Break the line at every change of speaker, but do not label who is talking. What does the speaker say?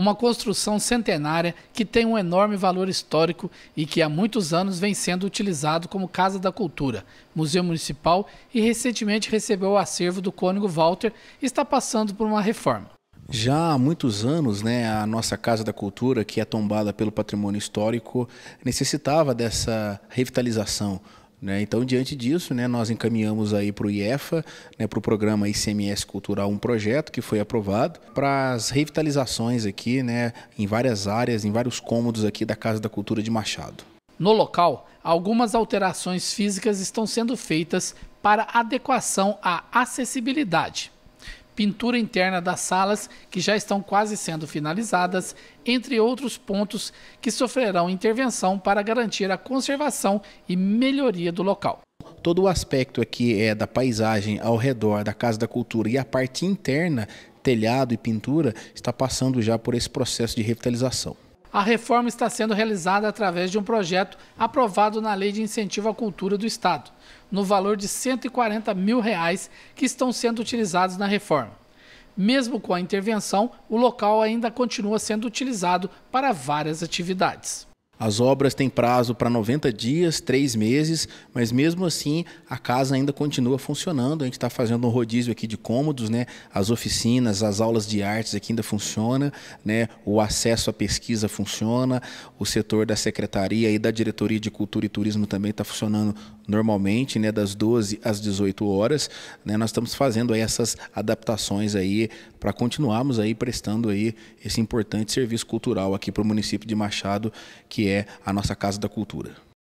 uma construção centenária que tem um enorme valor histórico e que há muitos anos vem sendo utilizado como Casa da Cultura, Museu Municipal e recentemente recebeu o acervo do Cônigo Walter e está passando por uma reforma.
Já há muitos anos, né, a nossa Casa da Cultura, que é tombada pelo patrimônio histórico, necessitava dessa revitalização. Né? Então, diante disso, né, nós encaminhamos aí para o IEFA, né, para o programa ICMS Cultural, um projeto que foi aprovado para as revitalizações aqui, né, em várias áreas, em vários cômodos aqui da Casa da Cultura de Machado.
No local, algumas alterações físicas estão sendo feitas para adequação à acessibilidade pintura interna das salas, que já estão quase sendo finalizadas, entre outros pontos que sofrerão intervenção para garantir a conservação e melhoria do local.
Todo o aspecto aqui é da paisagem ao redor da Casa da Cultura e a parte interna, telhado e pintura, está passando já por esse processo de revitalização.
A reforma está sendo realizada através de um projeto aprovado na Lei de Incentivo à Cultura do Estado, no valor de R$ 140 mil reais que estão sendo utilizados na reforma. Mesmo com a intervenção, o local ainda continua sendo utilizado para várias atividades.
As obras têm prazo para 90 dias, 3 meses, mas mesmo assim a casa ainda continua funcionando. A gente está fazendo um rodízio aqui de cômodos, né? As oficinas, as aulas de artes aqui ainda funcionam, né? O acesso à pesquisa funciona, o setor da secretaria e da diretoria de cultura e turismo também está funcionando normalmente, né, das 12 às 18 horas, né, nós estamos fazendo aí essas adaptações aí para continuarmos aí prestando aí
esse importante serviço cultural aqui para o município de Machado, que é a nossa Casa da Cultura.